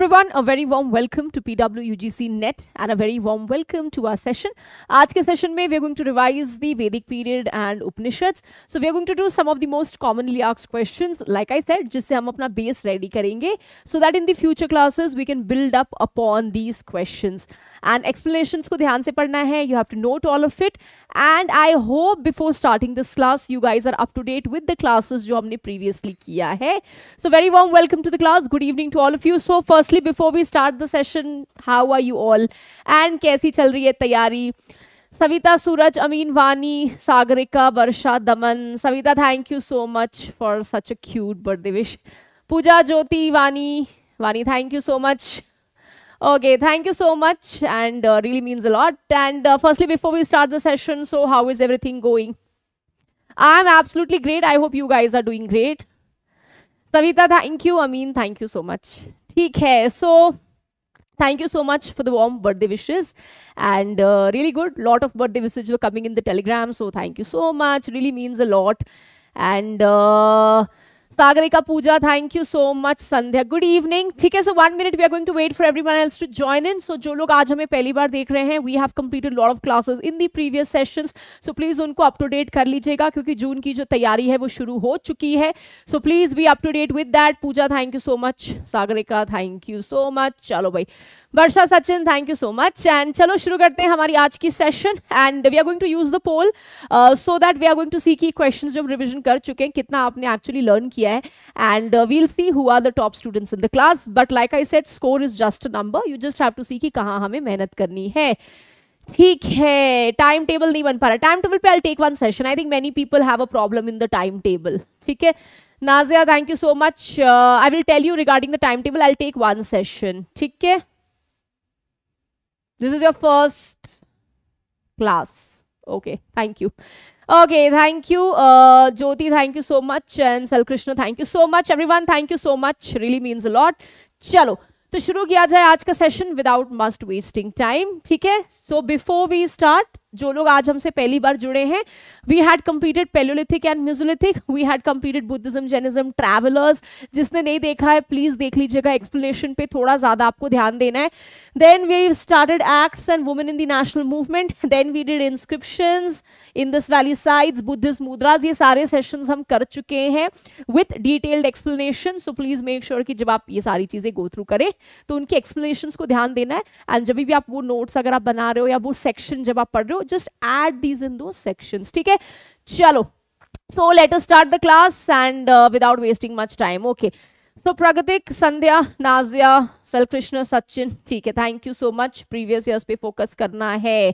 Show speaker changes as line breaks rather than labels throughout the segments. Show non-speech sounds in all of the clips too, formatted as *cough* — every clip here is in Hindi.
everyone a very warm welcome to pwugc net and a very warm welcome to our session aaj ke session mein we are going to revise the vedic period and upanishads so we are going to do some of the most commonly asked questions like i said jisse hum apna base ready karenge so that in the future classes we can build up upon these questions and explanations ko dhyan se padhna hai you have to note all of it and i hope before starting this class you guys are up to date with the classes jo humne previously kiya hai so very warm welcome to the class good evening to all of you so first firstly before we start the session how are you all and kaisi chal rahi hai Savita, Suraj, Amin, Vani, Sagarika, Barsha, Daman. Savita, thank you so much for such a cute birthday wish. Pooja, Jyoti, Vani. Vani, thank you so much. Okay, thank you so much and uh, really means a lot. And uh, firstly, before we start the session, so how is everything going? I'm absolutely great. I hope you guys are doing great. Savita, thank you. Amin, thank you so much. ठीक है thank you so much for the warm birthday wishes and uh, really good lot of birthday wishes were coming in the telegram so thank you so much really means a lot and uh, Sagarika Pooja thank you so much Sandhya good evening ठीक है so one minute we are going to wait for every else to join in so जो लोग आज हमें पहली बार देख रहे हैं we have completed lord of classes in the previous session so please उनको अप टू डेट कर लीजिएगा क्योंकि जून की जो तैयारी है वो शुरू हो चुकी है so please be up to date with that Pooja thank you so much Sagarika thank you so much चलो भाई Varsha Sachin thank you so much and चलो शुरू करते हैं हमारी आज की session and we are going to use the poll so that we are going to see की क्वेश्चन जो हम रिविजन कर चुके हैं कितना आपने एक्चुअली लर्न किया है and we'll see who are the top students in the class but like I said score is just number you just have to see कि कहाँ हमें मेहनत करनी है ठीक है टाइम टेबल नहीं बन पा रहा टाइम टेबल पे I take one session I think many people have a problem in the time table ठीक है Nazia thank you so much I will tell you regarding the time table I take one session ठीक है this is your first class okay thank you okay thank you uh jyoti thank you so much and sal krishna thank you so much everyone thank you so much really means a lot chalo to shuru kiya jaye aaj ka session without must wasting time theek hai so before we start जो लोग आज हमसे पहली बार जुड़े हैं we had completed paleolithic and mesolithic we had completed Buddhism Jainism travellers जिसने नहीं देखा है प्लीज देख लीजिएगा एक्सप्लेनेशन पे थोड़ा ज्यादा आपको ध्यान देना है then we started acts and women in the national movement then we did inscription Indus valley sites Buddhist mudras ये सारे सेशन हम कर चुके हैं with detailed explanation so please make sure कि जब आप ये सारी चीजें गो थ्रू करें तो उनके एक्सप्लेनेशन को ध्यान देना है एंड जब भी आप वो नोट्स अगर आप बना रहे हो या वो सेक्शन जब आप पढ़ रहे हो करो जस्ट एड दीज इन दो सेक्शंस ठीक है चलो so let start the class and without wasting much time okay so प्रगतिक संध्या नाजिया सलकृष्ण सचिन ठीक है thank you so much previous years पे फोकस करना है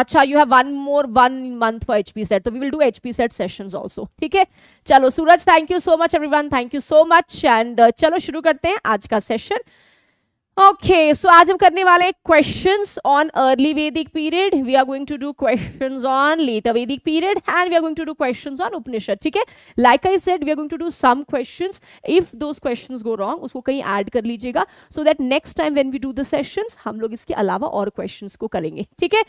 अच्छा you have one more one month for HP SET तो we will do HP SET sessions also ठीक है चलो Suraj thank you so much everyone thank you so much and चलो शुरू करते हैं आज का session okay okay, so so आज हम करने वाले question on early Vedic period we are going to do question on later वैदिक period and we are going to do question on Upanishad ठीक है like I said we are going to do some question if those question go wrong उसको कहीं ऐड कर लीजिएगा so that next time when we do the sessions हम लोग इसके अलावा और क्वेश्चन को करेंगे ठीक है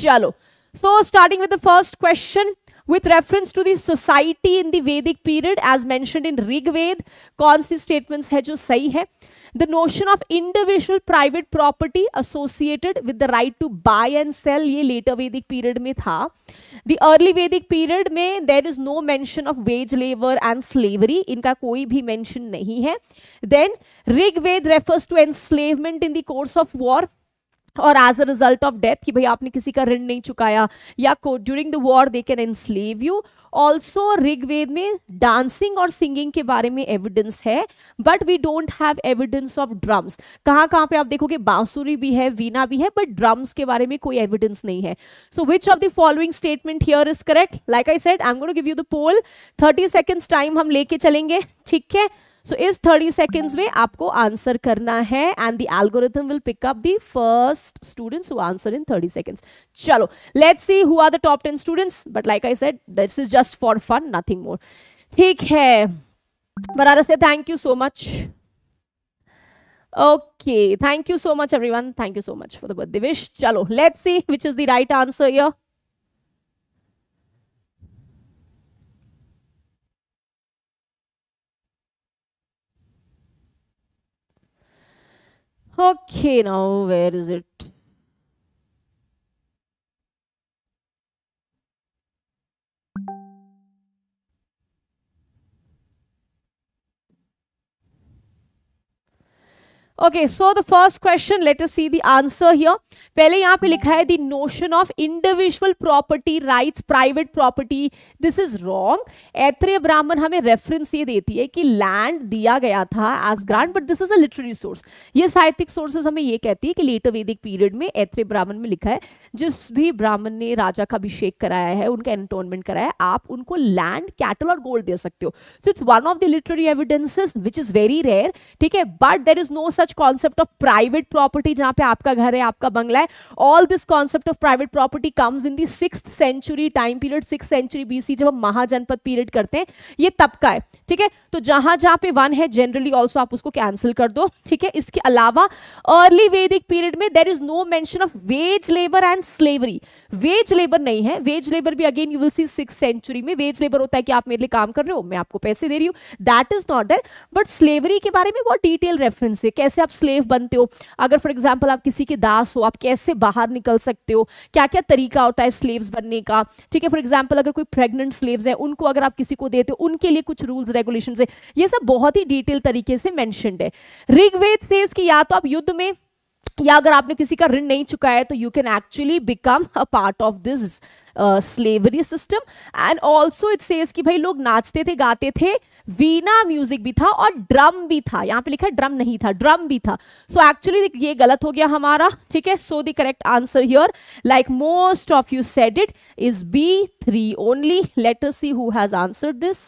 चलो so starting with the first question with reference to the society in the Vedic period as mentioned in Rig कौन सी statements है जो सही है the notion of individual private property associated with the right to buy and sell ye later Vedic period mein tha the early Vedic period mein there is no mention of wage labor and slavery inka koi bhi mention nahi hai then rigved refers to enslavement in the course of war और as a result of death कि भाई आपने किसी का ऋण नहीं चुकाया या during the war they can enslave you also Rigveda में डांसिंग और सिंगिंग के बारे में एविडेंस है but we don't have evidence of drums कहाँ कहाँ पे आप देखोगे बांसुरी भी है वीना भी है बट ड्रम्स के बारे में कोई एविडेंस नहीं है so which of the following statement here is correct like I said I am going give you the poll thirty seconds time हम लेके चलेंगे ठीक है सो इस थर्टी सेकेंड्स में आपको आंसर करना है and the algorithm will pick up first students answer in thirty seconds चलो let see who are the top ten students but like I set this is just for fun nothing more ठीक है बनारस से thank you so much okay thank you so much everyone thank you so much for the birthday चलो chalo see see is the right answer answer Okay, now where is it? Okay so the first question let us see the answer here पहले यहाँ पे लिखा है the notion of individual property rights private property this is wrong Aitareya Brahmana हमें रेफरेंस ये देती है कि लैंड दिया गया था as grant but this is a literary source ये साहित्यिक सोर्सेज हमें ये कहती है कि लेटर वैदिक पीरियड में ऐत्रेय ब्राह्मण में लिखा है जिस भी ब्राह्मण ने राजा का अभिषेक कराया है उनका एंटोनमेंट कराया है आप उनको लैंड कैटल और गोल्ड दे सकते हो so it's one of the literary evidences which is very rare ठीक है but there is no such such concept of private property जहां पे आपका घर है आपका बंगला है all this concept of private property comes in the six century time period six century BC जब हम महाजनपद पीरियड करते हैं ये तब का है ठीक है तो जहां जहां पे वन है जनरली ऑल्सो आप उसको कैंसिल कर दो ठीक है इसके अलावा अर्ली वैदिक पीरियड में there is no mention of wage labour and slavery wage labour नहीं है वेज लेबर भी again you will see six century में वेज लेबर होता है कि आप मेरे लिए काम कर रहे हो मैं आपको पैसे दे रही हूँ that is not there but slavery के बारे में बहुत डिटेल रेफरेंस है कैसे आप स्लेव बनते हो अगर फॉर एग्जाम्पल आप किसी के दास हो आप कैसे बाहर निकल सकते हो क्या क्या तरीका होता है स्लेव्स बनने का ठीक है फॉर एग्जाम्पल अगर कोई प्रेगनेंट स्लेव्स है उनको अगर आप किसी को देते हो उनके लिए कुछ रूल्स रेगुलेशन है ये सब बहुत ही डिटेल तरीके से मैंशनड है ऋग्वेद से कि या तो आप युद्ध में या अगर आपने किसी का ऋण नहीं चुका है तो you can actually become a part of this slavery system and also it says कि भाई लोग नाचते थे गाते थे वीना म्यूजिक भी था और ड्रम भी था यहाँ पे लिखा है ड्रम नहीं था ड्रम भी था सो so एक्चुअली ये गलत हो गया हमारा ठीक है so the correct answer here like most of you said it is B three only letter C who has answer this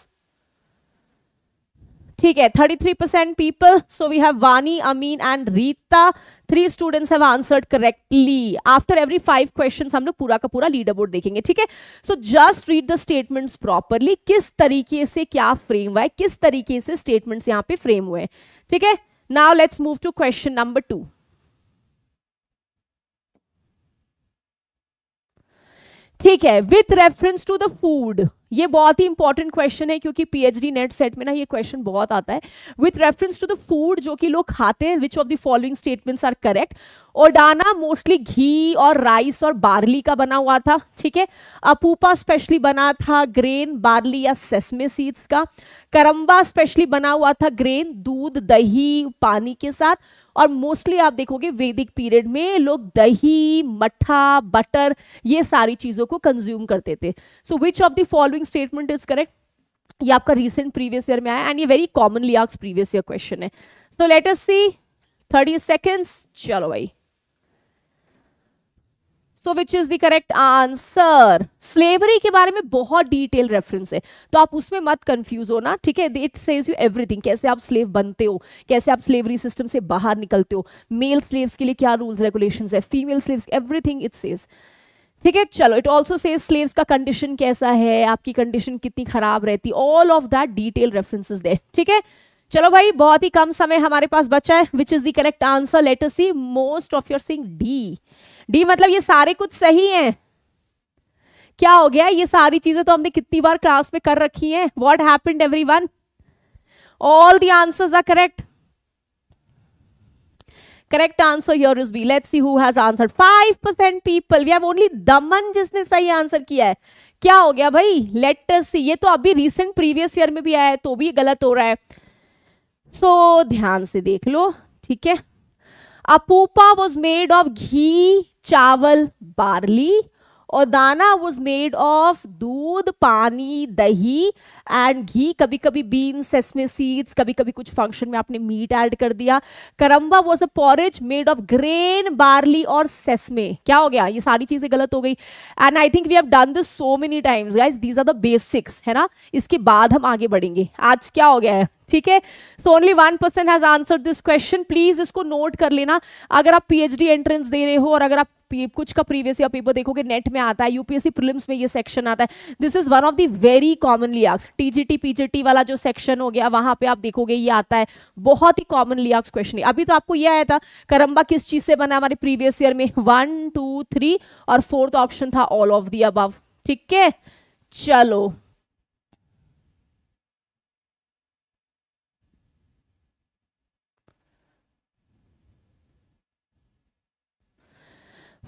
ठीक है 33 percent people so we have Wani Amin and Rita three students have answered correctly after every five question हम लोग पूरा का पूरा लीडर बोर्ड देखेंगे ठीक है so just read the statements properly किस तरीके से क्या फ्रेम हुआ है किस तरीके से स्टेटमेंट्स यहाँ पे फ्रेम हुए हैं ठीक है now let's move to question number two ठीक है with reference to the food ये बहुत ही इंपॉर्टेंट क्वेश्चन है क्योंकि पीएचडी नेट सेट में ना ये क्वेश्चन बहुत आता है with reference to the food जो कि लोग खाते हैं which of the following statements are correct odana mostly ghee और राइस और बार्ली का बना हुआ था ठीक है अपूपा स्पेशली बना था ग्रेन बार्ली या सेसमे सीड्स का करम्बा स्पेशली बना हुआ था ग्रेन दूध दही पानी के साथ और मोस्टली आप देखोगे वैदिक पीरियड में लोग दही मट्ठा बटर ये सारी चीज़ों को कंज्यूम करते थे so which of the following statement is correct ये आपका रिसेंट प्रीवियस ईयर में आया एंड ये वेरी कॉमनली आक्स प्रीवियस ईयर क्वेश्चन है so let's see thirty seconds चलो भाई so which is the correct answer slavery के बारे में बहुत डिटेल रेफरेंस है तो आप उसमें मत कंफ्यूज हो ना ठीक है इट सेज यू एवरीथिंग कैसे आप स्लेव बनते हो कैसे आप स्लेवरी सिस्टम से बाहर निकलते हो मेल स्लेव्स के लिए क्या रूल्स रेगुलेशन है female slaves everything it says ठीक है चलो इट ऑल्सो से स्लेव्स का कंडीशन कैसा है आपकी कंडीशन कितनी खराब रहती all of that detail references दे ठीक है चलो भाई बहुत ही कम समय हमारे पास बचा है which is the correct answer letter C most of your saying D D मतलब ये सारे कुछ सही हैं क्या हो गया ये सारी चीजें तो हमने कितनी बार क्लास में कर रखी हैं what happened everyone all the answers are correct correct answer here is B Let's see who has answered. 5% people we have only Daman जिसने सही आंसर किया है क्या हो गया भाई लेटर सी ये तो अभी रिसेंट प्रीवियस ईयर में भी आया है तो भी गलत हो रहा है सो so, ध्यान से देख लो ठीक है apupa was made of ghee chawal barley और दाना वॉज मेड ऑफ दूध पानी दही एंड घी कभी कभी बीन सेसमे सीड्स कभी कभी कुछ फंक्शन में आपने मीट ऐड कर दिया karambha was a porridge made of grain barley और सेसमे क्या हो गया ये सारी चीजें गलत हो गई and I think we have done this so many times guys these are the basics है ना इसके बाद हम आगे बढ़ेंगे आज क्या हो गया है ठीक है so only one person has answer this question please इसको नोट कर लेना अगर आप पीएचडी एंट्रेंस दे रहे हो और अगर आप कुछ का प्रीवियस ईयर पेपर देखोगे नेट में आता है यूपीएससी प्रिलिम्स में ये सेक्शन आता है this is one of the very commonly आक्स टीजीटी पीजीटी वाला जो सेक्शन हो गया वहां पे आप देखोगे ये आता है बहुत ही कॉमनली आक्स क्वेश्चन है अभी तो आपको ये आया था करम्बा किस चीज से बना हमारे प्रीवियस ईयर में वन टू थ्री और फोर्थ ऑप्शन था ऑल ऑफ दी अबव ठीक है चलो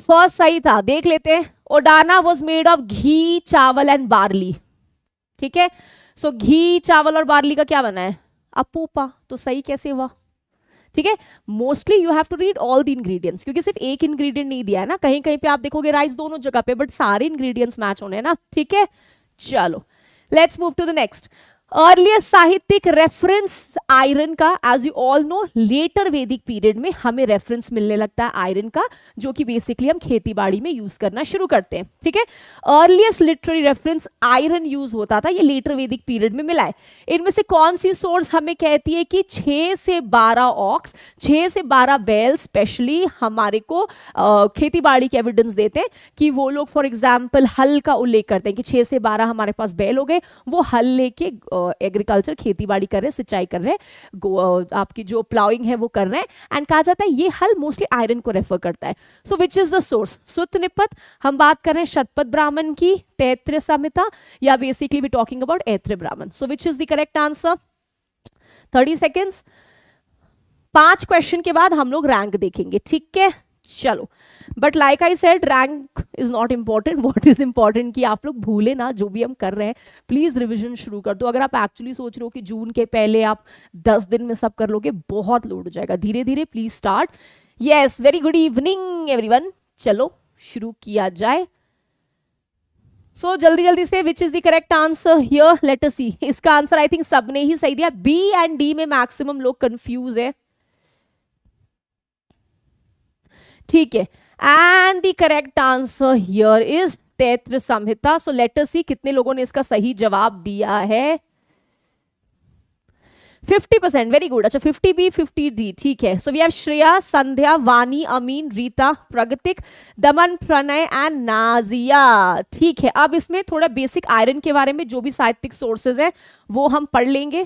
फर्स्ट सही था देख लेते हैं odana was made of ghee chawal and barley ठीक है सो घी चावल और बार्ली का क्या बना है अपूपा तो सही कैसे हुआ ठीक है mostly you have to read all the ingredients क्योंकि सिर्फ एक इंग्रेडिएंट नहीं दिया है ना कहीं कहीं पे आप देखोगे राइस दोनों जगह पे बट सारे इंग्रेडिएंट्स मैच होने हैं ना ठीक है चलो let's move to the next earliest साहित्यिक रेफरेंस आयरन का age you all know later वैदिक पीरियड में हमें रेफरेंस मिलने लगता है आयरन का जो कि बेसिकली हम खेती बाड़ी में यूज करना शुरू करते हैं ठीक है earliest literary reference iron use होता था ये लेटर वैदिक पीरियड में मिला है इनमें से कौन सी सोर्स हमें कहती है कि छः से बारह ऑक्स छः से बारह बैल स्पेशली हमारे को खेती बाड़ी के एविडेंस देते हैं कि वो लोग फॉर एग्जाम्पल हल का उल्लेख करते हैं कि छः से बारह हमारे पास बैल हो गए वो हल लेके एग्रीकल्चर खेती बाड़ी कर रहे हैं सिंचाई कर रहे हैं आपकी जो प्लाउिंग है वो कर रहे हैं एंड कहा जाता है ये हल मोस्टली आयरन को रेफर करता है so which is the source Sutta Nipata हम बात कर रहे हैं शतपथ ब्राह्मण की तैत्र समिता या basically we talking about Aitareya Brahmana so which is the correct answer thirty seconds पांच क्वेश्चन के बाद हम लोग रैंक देखेंगे ठीक है चलो but like I said rank is not important what is important कि आप लोग भूले ना जो भी हम कर रहे हैं प्लीज रिविजन शुरू कर दो अगर आप एक्चुअली सोच रहे हो कि जून के पहले आप दस दिन में सब कर लोगे बहुत लोड हो जाएगा धीरे धीरे please start yes very good evening every चलो शुरू किया जाए सो so, जल्दी जल्दी से which is the correct answer here let us see इसका आंसर आई थिंक सबने ही सही दिया बी एंड डी में मैक्सिमम लोग कंफ्यूज है ठीक है and the correct answer here is Taittiriya Samhita so letter C कितने लोगों ने इसका सही जवाब दिया है फिफ्टी परसेंट वेरी गुड अच्छा फिफ्टी बी फिफ्टी डी ठीक है so we have Shreya Sandhya Vani Amin Rita प्रगतिक दमन प्रणय एंड नाजिया ठीक है अब इसमें थोड़ा बेसिक आयरन के बारे में जो भी साहित्यिक सोर्सेज हैं वो हम पढ़ लेंगे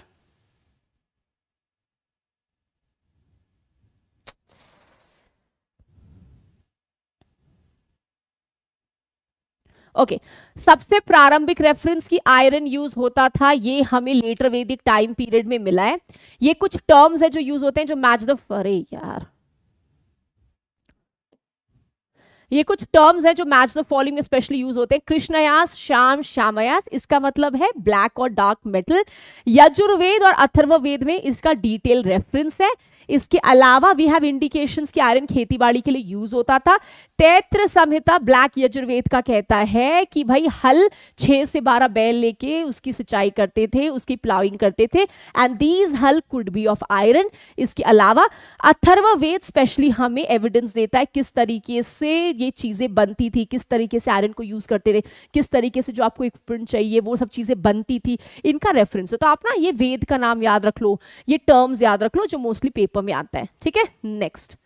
ओके okay. सबसे प्रारंभिक रेफरेंस की आयरन यूज होता था ये हमें लेटर वेदिक टाइम पीरियड में मिला है ये कुछ टर्म्स है जो यूज होते हैं जो मैच द अरे यार ये कुछ टर्म्स हैं जो match the following specially use होते हैं कृष्णयास श्याम श्यामयास इसका मतलब है ब्लैक और डार्क मेटल यजुर्वेद और अथर्ववेद में इसका डिटेल रेफरेंस है इसके अलावा वी हैव इंडिकेशंस कि आयरन खेती बाड़ी के लिए यूज होता था तैत्र संहिता ब्लैक यजुर्वेद का कहता है कि भाई हल छह से बारह बैल लेके उसकी सिंचाई करते थे उसकी प्लाउिंग करते थे एंड दीज हल कुड बी ऑफ आयरन इसके अलावा अथर्व वेद स्पेशली हमें एविडेंस देता है किस तरीके से ये चीज़ें बनती थी किस तरीके से आयरन को यूज़ करते थे किस तरीके से जो आपको इक्विपमेंट चाहिए वो सब चीज़ें बनती थी इनका रेफरेंस है तो आप ना ये वेद का नाम याद रख लो ये टर्म्स याद रख लो जो मोस्टली पेपर में आता है ठीक है next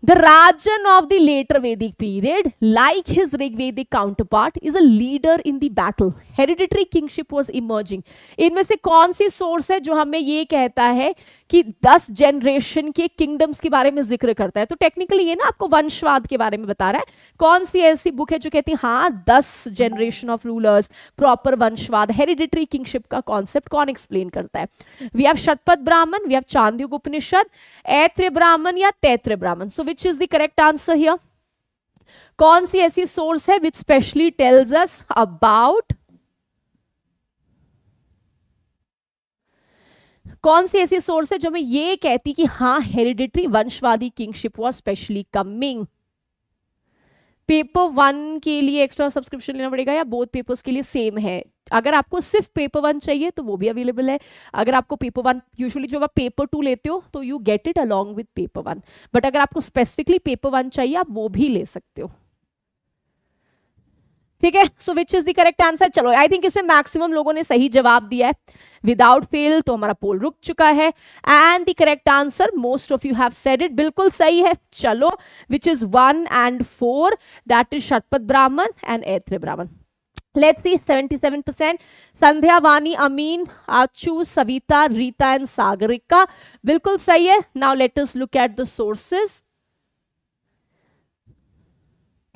The Rajan of the later Vedic period, like his Rig Vedic counterpart, is a leader in the battle. Hereditary kingship was emerging. इनमें से कौन सी सोर्स है जो हमें ये कहता है कि दस जनरेशन के किंगडम्स के बारे में जिक्र करता है तो टेक्निकली ये ना आपको वंशवाद के बारे में बता रहा है कौन सी ऐसी बुक है जो कहती है हाँ दस जनरेशन ऑफ रूलर्स प्रॉपर वंशवाद हेरिडिटरी किंगशिप का कॉन्सेप्ट कौन एक्सप्लेन करता है वी हैव शतपथ ब्राह्मण वी हैव चांदयुग उपनिषद ऐत्र ब्राह्मण या Taittiriya Brahmana so which is the correct answer here कौन सी ऐसी सोर्स है which specially tells us about कौन सी ऐसी सोर्स है जो हमें ये कहती कि हाँ हेरिडिटरी वंशवादी kingship was specially coming paper one के लिए एक्स्ट्रा सब्सक्रिप्शन लेना पड़ेगा या बोथ पेपर्स के लिए सेम है अगर आपको सिर्फ पेपर वन चाहिए तो वो भी अवेलेबल है अगर आपको पेपर वन यूजुअली जब आप पेपर टू लेते हो तो you get it along with paper one but अगर आपको स्पेसिफिकली पेपर वन चाहिए आप वो भी ले सकते हो ठीक है so which is the correct answer चलो आई थिंक इसे मैक्सिमम लोगों ने सही जवाब दिया है विदाउट फेल तो हमारा पोल रुक चुका है and the correct answer most of you have said it बिल्कुल सही है चलो which is one and four that is Shatapatha Brahmana and Aitareya Brahmana let's see 77% Sandhya Vani Amin Achu Savita Rita and Sagarika बिल्कुल सही है now let us look at the sources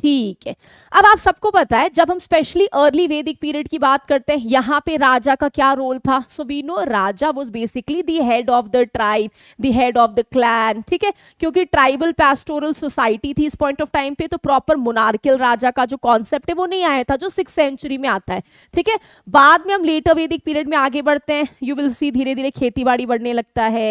ठीक है अब आप सबको पता है जब हम स्पेशली अर्ली वैदिक पीरियड की बात करते हैं यहाँ पे राजा का क्या रोल था so we know raja was basically the head of the tribe the head of the clan ठीक है क्योंकि ट्राइबल पेस्टोरल सोसाइटी थी इस पॉइंट ऑफ टाइम पे तो प्रॉपर मुनार्किल राजा का जो कॉन्सेप्ट है वो नहीं आया था जो सिक्स सेंचुरी में आता है ठीक है बाद में हम लेटर वैदिक पीरियड में आगे बढ़ते हैं यू विल सी धीरे धीरे खेती बाड़ी बढ़ने लगता है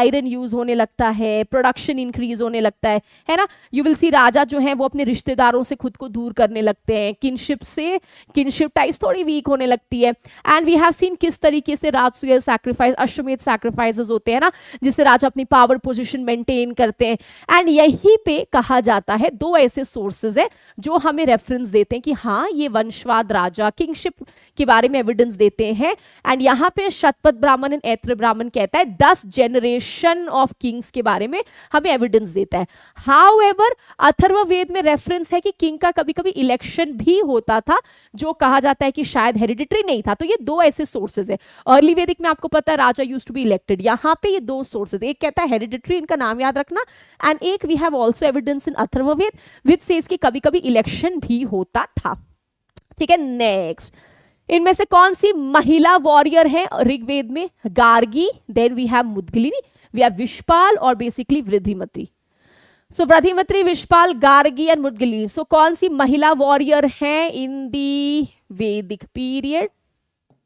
आयरन यूज होने लगता है प्रोडक्शन इंक्रीज होने लगता है है ना यू विल सी राजा जो है वो अपने रिश्तेदार विचारों से खुद को दूर करने लगते हैं किनशिप से किनशिप टाइप्स थोड़ी वीक होने लगती है एंड वी हैव सीन किस तरीके से राजसूय सैक्रीफाइस अश्वमेध सैक्रीफाइस होते हैं ना जिससे राजा अपनी पावर पोजिशन मेंटेन करते हैं एंड यहीं पे कहा जाता है दो ऐसे सोर्सेज है जो हमें रेफरेंस देते हैं कि हाँ ये वंशवाद राजा किंगशिप के बारे में एविडेंस देते हैं एंड यहाँ पे शतपथ ब्राह्मण एंड ऐत्र ब्राह्मण कहता है दस जेनरेशन ऑफ किंग्स के बारे में हमें एविडेंस देता है हाउ एवर अथर्ववेद में रेफरेंस है है कि किंग का कभी कभी इलेक्शन भी होता था जो कहा जाता है कि शायद हेरिडिटरी नहीं था तो ये दो ऐसे सोर्सेज है अर्ली वेदिक में आपको पता है raja use to be elected यहाँ पे ये दो सोर्सेज एक कहता है हेरिडिटरी इनका नाम याद रखना एंड एक we have also evidence in Atharvaveda with says कि कभी कभी इलेक्शन भी होता था ठीक है नेक्स्ट इनमें से कौन सी महिला वॉरियर है ऋग्वेद में Gargi then we have Mudgalini we have Vishpala और बेसिकली वृद्धिमती सो व्रधिमत्री विश्वपाल गार्गी एंड मुदगिली सो कौन सी महिला वॉरियर हैं in the Vedic period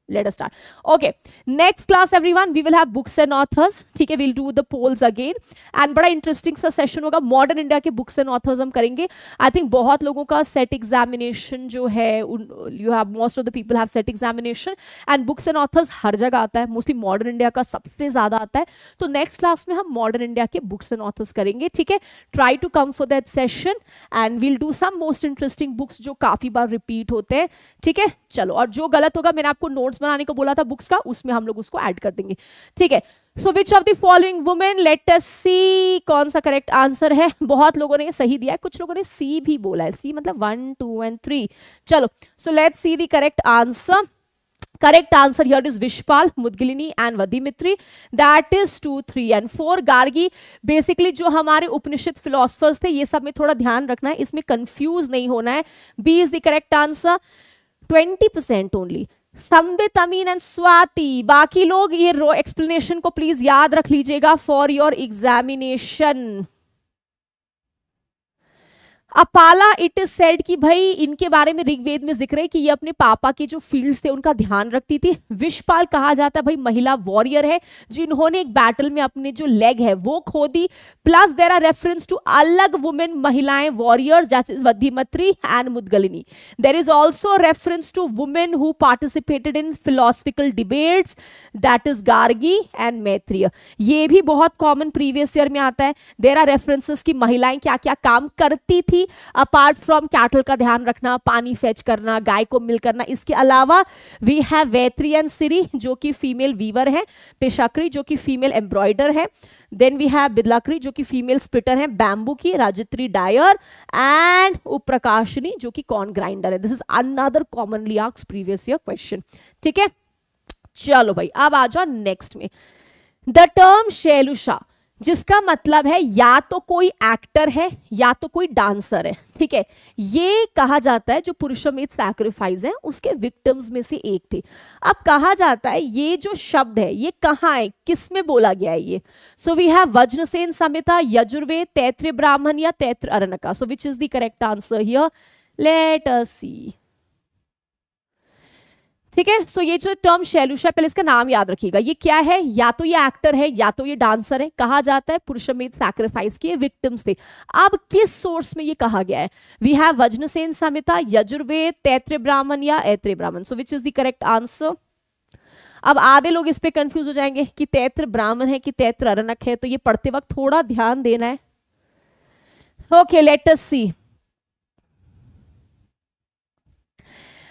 let us start okay next class everyone we will have books and authors ठीक है we'll do the polls again and बड़ा interesting सा session होगा modern India के books and authors हम करेंगे I think बहुत लोगों का set examination जो है you have most of the people have set examination and books and authors हर जगह आता है mostly modern India का सबसे ज्यादा आता है तो next class में हम modern India के books and authors करेंगे ठीक है try to come for that session and we'll do some most interesting books जो काफी बार repeat होते हैं ठीक है चलो और जो गलत होगा मैंने आपको notes नोट्स बनाने को बोला था बुक्स का उसमें हम लोग उसको ऐड कर देंगे ठीक है so which of the following women let us see कौन सा करेक्ट आंसर है *laughs* बहुत लोगों ने सही दिया है कुछ लोगों ने सी भी बोला है सी मतलब वन टू एंड थ्री चलो so let see the correct answer correct answer here is Vishpal, Mudgilini and Vadimitri. That is two three and four Gargi basically जो हमारे उपनिषद फिलोसफर्स थे ये सब में थोड़ा ध्यान रखना है इसमें कंफ्यूज नहीं होना है B is the correct answer twenty percent only Sambit Amin and Swati बाकी लोग ये एक्सप्लेनेशन को प्लीज याद रख लीजिएगा for your examination Apala it is said कि भाई इनके बारे में ऋग्वेद में जिक्र है कि ये अपने पापा के जो फील्ड्स थे उनका ध्यान रखती थी विश्वपाल कहा जाता है भाई महिला वॉरियर है जिन्होंने एक बैटल में अपने जो लेग है वो खो दी plus there are reference to अलग वुमेन महिलाएं वॉरियर जैसे and Mudgalini there is also reference to women who participated in philosophical debates that is Gargi and Maitreyi ये भी बहुत कॉमन प्रीवियस ईयर में आता है देर आर रेफरेंसेस की महिलाएं क्या क्या काम करती थी अपार्ट फ्रॉम कैटल का ध्यान रखना पानी फेच करना गाय को मिल करना इसके अलावा वी हैव वैत्रियन सिरी जो कि फीमेल वीवर है पेशाकरी जो कि फीमेल एम्ब्रॉयडर है देन वी हैव बिदलाकरी जो कि फीमेल स्पिटर है बैम्बू की राजित्री डायर एंड उप्रकाशनी जो कि कॉर्न ग्राइंडर है दिस इज अनदर कॉमनली आक्स प्रीवियस ईयर क्वेश्चन ठीक है चलो भाई अब आ जाओ नेक्स्ट में द टर्म शेलुशा जिसका मतलब है या तो कोई एक्टर है या तो कोई डांसर है ठीक है ये कहा जाता है जो पुरुषमित सैक्रिफाइस है उसके विक्टिम्स में से एक थे अब कहा जाता है ये जो शब्द है ये कहाँ है किस में बोला गया है ये so we have Vajasaneyi Samhita Yajurveda Taittiriya Brahmana या Taittiriya Aranyaka so which is the correct answer here let us see ठीक है सो ये जो टर्म शैलुषा पहले इसका नाम याद रखिएगा ये क्या है या तो ये एक्टर है या तो ये डांसर है कहा जाता है पुरुषमेद सैक्रिफाइस के विक्टिम्स थे अब किस सोर्स में ये कहा गया है वी हैव वजनसेन समिता यजुर्वेद तैत्र ब्राह्मण या Aitareya Brahmana so which is the correct answer अब आधे लोग इस पे कंफ्यूज हो जाएंगे कि तैत्र ब्राह्मण है कि तैत्र अरनक है तो ये पढ़ते वक्त थोड़ा ध्यान देना है okay let's see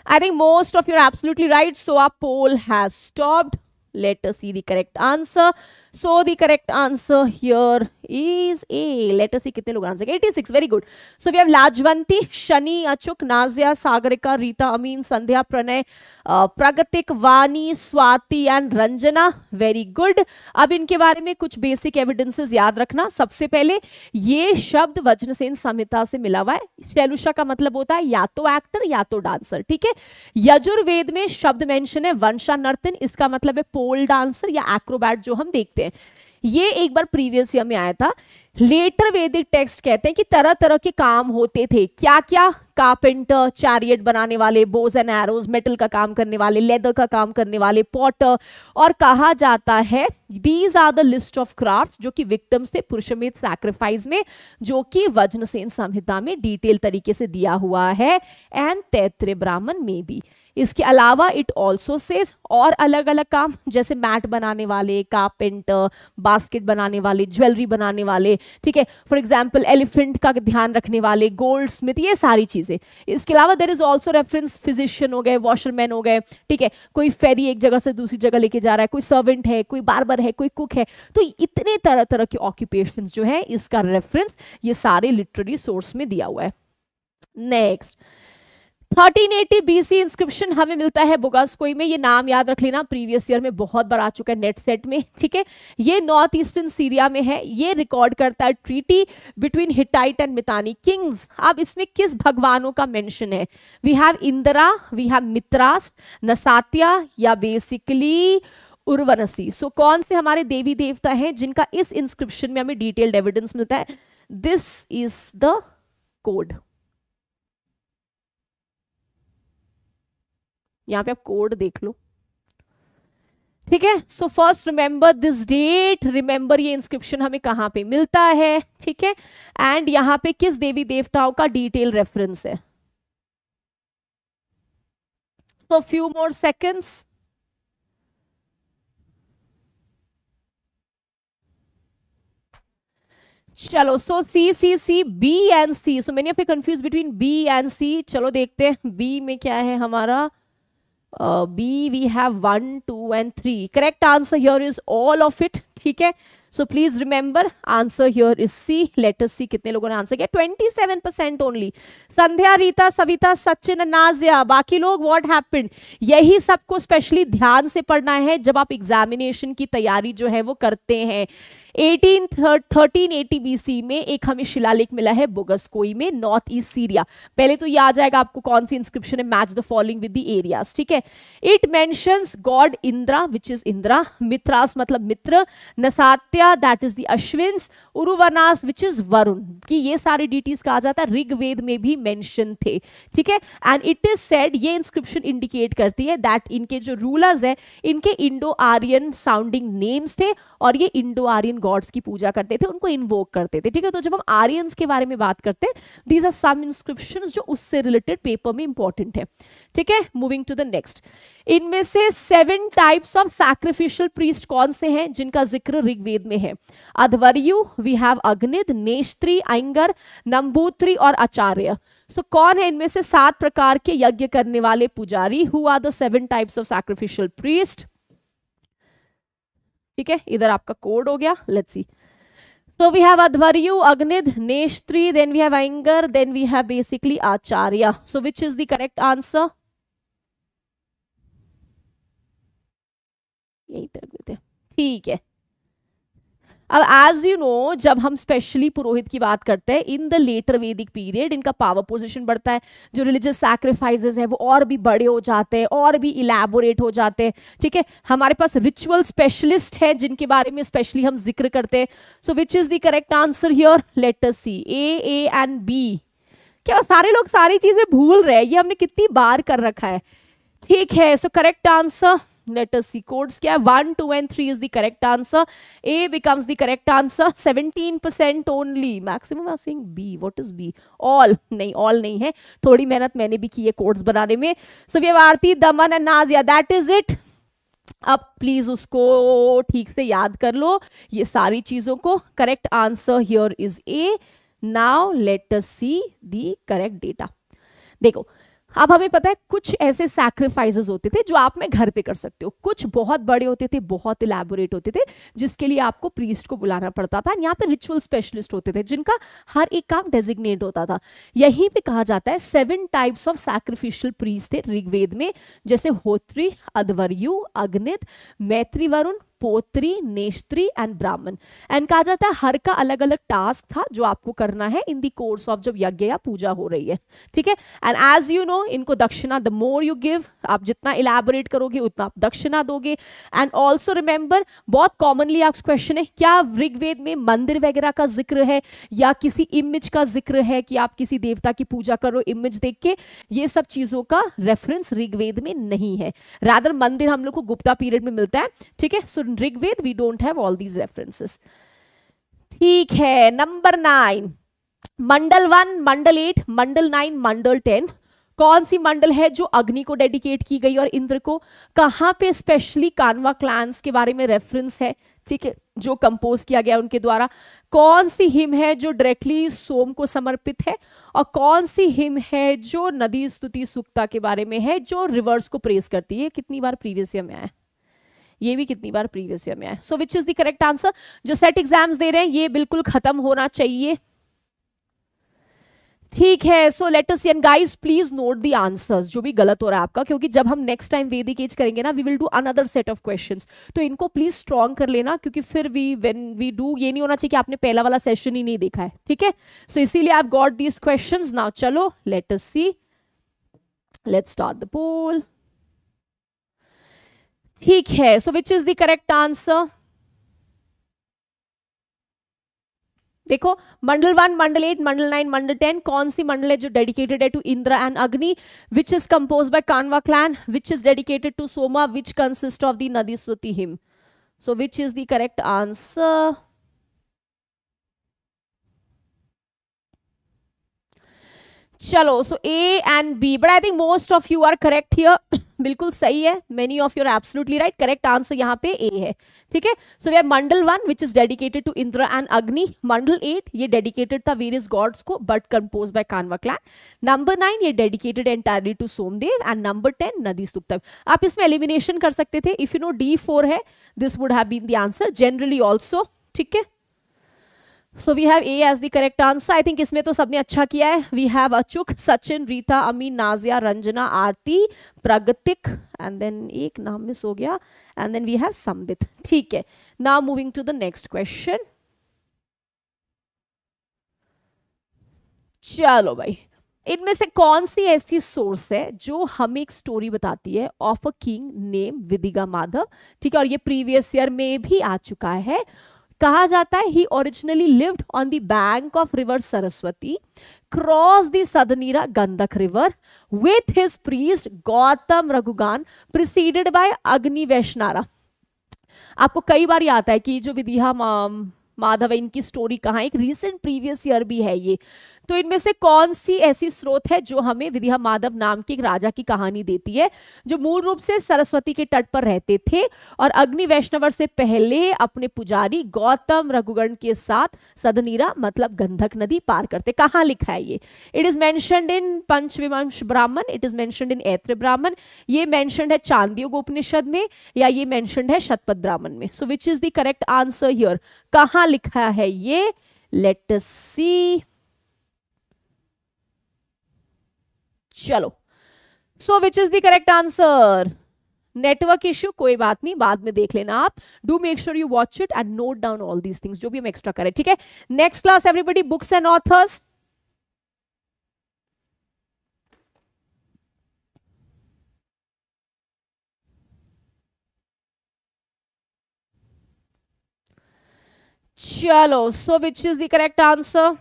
I think most of you are absolutely right. So our poll has stopped. Let us see the correct answer. So the correct answer here is A letter C कितने लोग answer 86 very good so we have Lajwanti Shani Achuk Nazia Sagarika Rita Amin Sandhya Pranay Pragatik Vani Swati and Ranjana very good अब इनके बारे में कुछ बेसिक एविडेंसेस याद रखना सबसे पहले ये शब्द वज्रसेन संहिता से मिला हुआ है शैलुषा का मतलब होता है या तो एक्टर या तो डांसर ठीक है यजुर्वेद में शब्द मेंशन है वंशा नर्तन इसका मतलब है पोल डांसर या एक्रोबैट जो हम देखते हैं है ये एक बार प्रीवियस ईयर में आया था लेटर वेदिक टेक्स्ट कहते हैं कि तरह तरह के काम होते थे क्या क्या कार्पेंटर चैरियट बनाने वाले बोज एंड एरोज मेटल का काम करने वाले लेदर का काम करने वाले पॉटर और कहा जाता है these are the list of craft जो कि विक्टम्स थे पुरुषमित सैक्रिफाइस में जो कि वजनसेन संहिता में डिटेल तरीके से दिया हुआ है एंड तैत्रे ब्राह्मण में भी इसके अलावा इट ऑल्सो सेज और अलग अलग काम जैसे मैट बनाने वाले कारपेंटर बास्केट बनाने वाले ज्वेलरी बनाने वाले ठीक है फॉर एग्जाम्पल एलिफेंट का ध्यान रखने वाले गोल्ड स्मिथ ये सारी चीज़ें इसके अलावा there is also reference physician हो गए वॉशरमैन हो गए ठीक है कोई फेरी एक जगह से दूसरी जगह लेके जा रहा है कोई सर्वेंट है कोई बार प्लम्बर है कोई कुक है तो इतने तरह तरह के ऑक्यूपेशन जो है इसका रेफरेंस ये सारे लिटरेरी सोर्स में दिया हुआ है नेक्स्ट 1380 बीसी इंस्क्रिप्शन हमें मिलता है कोई में ये नाम याद रख लेना प्रीवियस ईयर में बहुत बार आ चुका है नेट सेट में ठीक है ये नॉर्थ ईस्टर्न सीरिया में है ये रिकॉर्ड करता है treaty between Hittite and Mitanni kings अब इसमें किस भगवानों का मेंशन है we have Indra we have Mitras Nasatya या बेसिकली उर्वरसी सो so, कौन से हमारे देवी देवता हैं जिनका इस इंस्क्रिप्शन में हमें डिटेल्ड एविडेंस मिलता है दिस इज द कोड यहां पे आप कोड देख लो ठीक है so first remember this date remember ये इंस्क्रिप्शन हमें कहां पे मिलता है ठीक है एंड यहां पे किस देवी देवताओं का डिटेल रेफरेंस है सो फ्यू मोर सेकेंड्स चलो सो सी सी C B and C so मैंने यहाँ confuse between B and C चलो देखते हैं बी में क्या है हमारा B we have one two and three correct answer here is all of it ठीक है so please remember answer here is C letter C कितने लोगों ने आंसर किया twenty seven percent only Sandhya Rita Savita Sachin Nazia बाकी लोग व्हाट हैपेंड यही सबको स्पेशली ध्यान से पढ़ना है जब आप एग्जामिनेशन की तैयारी जो है वो करते हैं एटीन थर्टीन एटी बीसी में एक हमें शिलालेख मिला है बोगसकोई में नॉर्थ ईस्ट सीरिया पहले तो ये आ जाएगा आपको कौन सी इंस्क्रिप्शन है match the following with the areas ठीक है it mentions god Indra which is Indra Mitras मतलब Mitra Nasatya that is the Ashvins Uruvanas which is Varuna की ये सारे डिटीज कहा जाता है ऋग्वेद में भी मैंशन थे ठीक है एंड इट इज सेड ये इंस्क्रिप्शन इंडिकेट करती है दैट इनके जो रूलर्स है इनके इंडो आर्यन साउंडिंग नेम्स थे और ये इंडो आर्यन गॉड्स की पूजा करते थे उनको इन्वोक करते थे ठीक है तो जब हम आर्यन के बारे में बात करते हैं दीज आर सम इंस्क्रिप्शन जो उससे रिलेटेड पेपर में इंपॉर्टेंट है ठीक है मूविंग टू द नेक्स्ट इनमें से seven types of sacrificial priest कौन से हैं जिनका जिक्र ऋग्वेद में है अधवर्यु वी हैव अग्निद नेत्री अंगर नंबूत्री और आचार्य सो so, कौन है इनमें से सात प्रकार के यज्ञ करने वाले पुजारी who are the seven types of sacrificial priest ठीक है इधर आपका कोड हो गया let's see so we have advaryu Agnidh नेत्री then we have aingar then we have basically acharya so which is the correct answer यही तक देते ठीक है अब एज यू नो जब हम स्पेशली पुरोहित की बात करते हैं इन द लेटर वैदिक पीरियड इनका पावर पोजिशन बढ़ता है जो रिलीजियस सैक्रिफाइसेस है वो और भी बड़े हो जाते हैं और भी इलेबोरेट हो जाते हैं ठीक है हमारे पास रिचुअल स्पेशलिस्ट है जिनके बारे में स्पेशली हम जिक्र करते हैं so which is the correct answer here letter C A A and B क्या सारे लोग सारी चीजें भूल रहे हैं ये हमने कितनी बार कर रखा है ठीक है so correct answer let see codes क्या one two and three is the correct answer A becomes the correct answer seventeen percent only maximum are B what is B all नहीं ऑल नहीं है थोड़ी मेहनत मैंने भी की है कोड्स बनाने में सो so, Aarti Daman and Nazia that is it अब प्लीज उसको ठीक से याद कर लो ये सारी चीजों को correct answer here is A now let us see the correct data देखो अब हमें पता है कुछ ऐसे सैक्रिफाइसेस होते थे जो आप में घर पे कर सकते हो कुछ बहुत बड़े होते थे बहुत इलेबोरेट होते थे जिसके लिए आपको प्रीस्ट को बुलाना पड़ता था यहाँ पे रिचुअल स्पेशलिस्ट होते थे जिनका हर एक काम डेजिग्नेट होता था यहीं पे कहा जाता है seven types of sacrificial priest थे ऋग्वेद में जैसे Hotri Adhvaryu Agnidh Maitravaruna Potri Neshtri and Brahman and कहा जाता है हर का अलग अलग टास्क था जो आपको करना है इन दी कोर्स ऑफ जब यज्ञ या पूजा हो रही है ठीक है एंड एज यू नो इनको दक्षिणा द मोर यू गिव आप जितना इलेबोरेट करोगे उतना आप दक्षिणा दोगे एंड ऑल्सो रिमेंबर बहुत कॉमनली आप क्वेश्चन है क्या ऋग्वेद में मंदिर वगैरह का जिक्र है या किसी इमेज का जिक्र है कि आप किसी देवता की पूजा करो इमेज देख के ये सब चीजों का रेफरेंस ऋग्वेद में नहीं है रादर मंदिर हम लोग को गुप्ता पीरियड में मिलता है ठीक है so Rigveda we don't have all these references ठीक है number nine mandal one mandal eight mandal nine mandal ten कौन सी मंडल है जो अग्नि को डेडिकेट की गई और इंद्र को कहाँ पे स्पेशली कानवा क्लांस के बारे में रेफरेंस है ठीक है जो कंपोज किया गया उनके द्वारा कौन सी हिम है जो डायरेक्टली सोम को समर्पित है और कौन सी हिम है जो नदी स्तुति सुक्ता के बारे में है जो रिवर्स को प्रेस करती है कितनी बार प्रीवियस ईयर में आया ये भी कितनी बार प्रीवियस ईयर में आए so which is the correct answer जो सेट एग्जाम्स दे रहे हैं ये बिल्कुल खत्म होना चाहिए ठीक है so let us and guys please note the answers जो भी गलत हो रहा है आपका क्योंकि जब हम नेक्स्ट टाइम वेदिक एज करेंगे ना we will do another set of questions तो इनको प्लीज स्ट्रॉन्ग कर लेना क्योंकि फिर वी व्हेन वी डू ये नहीं होना चाहिए कि आपने पहला वाला सेशन ही नहीं देखा है ठीक है सो इसीलिए आप गॉट दीज क्वेश्चन नाउ चलो let see let start the poll ठीक है so which is the correct answer देखो mandal one mandal eight mandal nine mandal ten कौन सी मंडल है जो डेडिकेटेड है to Indra and Agni which is compose by Kanva clan which is dedicated to Soma which consist of the Nadistuti hymn so which is the correct answer चलो so A and B but I think most of you are correct here बिल्कुल सही है many of your absolutely right correct answer यहाँ पे ए है ठीक है सो वे mandal one which is dedicated to Indra and Agni Mandal eight ये डेडिकेटेड था वेरियस गॉड्स को but compose by Kanva clan number nine ये dedicated entirely to Somdev and number ten Nadi Sukta आप इसमें एलिमिनेशन कर सकते थे if you know D four है this would have been the answer generally also ठीक है so we have A as the correct answer I think इसमें तो सबने अच्छा किया है वी हैव अचुक सचिन रीता अमी नाजिया रंजना आरती प्रगतिक एंड देन एक नाम मिस हो गया and then we have Sambit ठीक है now moving to the next question चलो भाई इनमें से कौन सी ऐसी सोर्स है जो हमें एक स्टोरी बताती है of a king name Videgha Madhava ठीक है और ये प्रीवियस ईयर में भी आ चुका है कहा जाता है he originally lived on the bank of river Saraswati cross the Sadanira Gandak river with his priest Gautam Rahugana preceded by Agni Vaishvanara आपको कई बार याद है कि जो विधिया माधव इनकी स्टोरी कहा एक रीसेंट प्रीवियस ईयर भी है ये तो इनमें से कौन सी ऐसी स्रोत है जो हमें विधिया माधव नाम के एक राजा की कहानी देती है जो मूल रूप से सरस्वती के तट पर रहते थे और अग्नि वैष्णवर से पहले अपने पुजारी गौतम रघुगण के साथ सदनीरा मतलब गंधक नदी पार करते कहा लिखा है ये it is mentioned in Panchavimsha Brahmana it is mentioned in Aitareya Brahmana ये मैंशन है चांदियोग उपनिषद में या ये मैंशन है शतपथ ब्राह्मण में so which is the correct answer here कहा लिखा है ये लेट सी चलो so which is the correct answer network issue कोई बात नहीं बाद में देख लेना आप do make sure you watch it and note down all these things जो भी हम एक्स्ट्रा करें ठीक है next class everybody books and authors चलो so which is the correct answer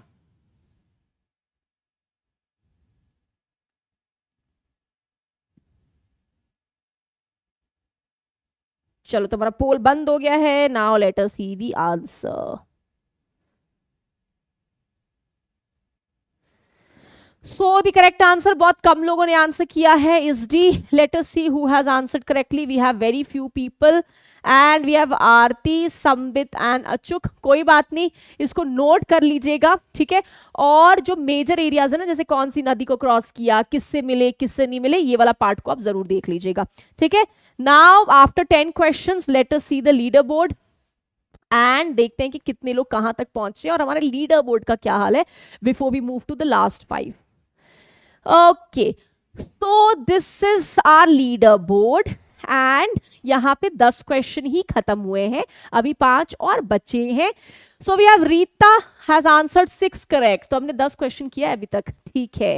चलो तुम्हारा पोल बंद हो गया है now let's see the answer so the correct answer बहुत कम लोगों ने आंसर किया है is D let's see who has answered correctly we have very few people and we have Aarti Sambit and Achuk कोई बात नहीं इसको नोट कर लीजिएगा ठीक है और जो मेजर एरियाज है ना जैसे कौन सी नदी को क्रॉस किया किससे मिले किससे नहीं मिले ये वाला पार्ट को आप जरूर देख लीजिएगा ठीक है now after ten question let's see the leader board and देखते हैं कि कितने लोग कहां तक पहुंचे और हमारे लीडर बोर्ड का क्या हाल है before we move to the last five okay so this is our leader board and यहाँ पे दस क्वेश्चन ही खत्म हुए हैं अभी पांच और बचे हैं so we have Rita has answered six correct तो हमने दस क्वेश्चन किया अभी तक ठीक है